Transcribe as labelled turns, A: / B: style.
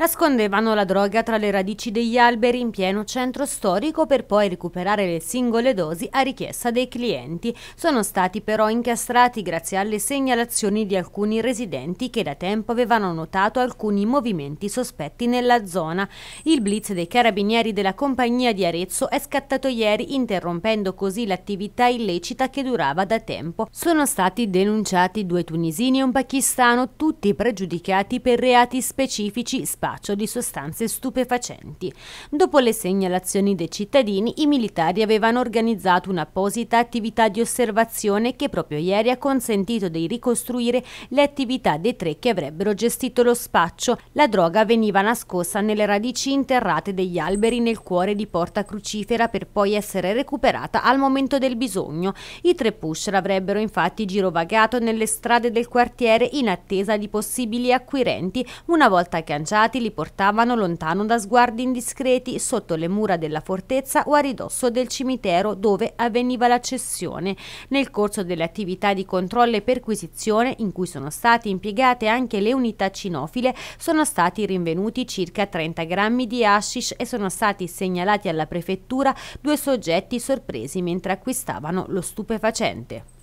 A: Nascondevano la droga tra le radici degli alberi in pieno centro storico per poi recuperare le singole dosi a richiesta dei clienti. Sono stati però incastrati grazie alle segnalazioni di alcuni residenti che da tempo avevano notato alcuni movimenti sospetti nella zona. Il blitz dei carabinieri della compagnia di Arezzo è scattato ieri interrompendo così l'attività illecita che durava da tempo. Sono stati denunciati due tunisini e un pakistano, tutti pregiudicati per reati specifici spazi spaccio di sostanze stupefacenti. Dopo le segnalazioni dei cittadini, i militari avevano organizzato un'apposita attività di osservazione che proprio ieri ha consentito di ricostruire le attività dei tre che avrebbero gestito lo spaccio. La droga veniva nascosta nelle radici interrate degli alberi nel cuore di Porta Crucifera per poi essere recuperata al momento del bisogno. I tre pusher avrebbero infatti girovagato nelle strade del quartiere in attesa di possibili acquirenti, una volta agganciati, li portavano lontano da sguardi indiscreti sotto le mura della fortezza o a ridosso del cimitero dove avveniva la cessione. Nel corso delle attività di controllo e perquisizione, in cui sono state impiegate anche le unità cinofile, sono stati rinvenuti circa 30 grammi di hashish e sono stati segnalati alla prefettura due soggetti sorpresi mentre acquistavano lo stupefacente.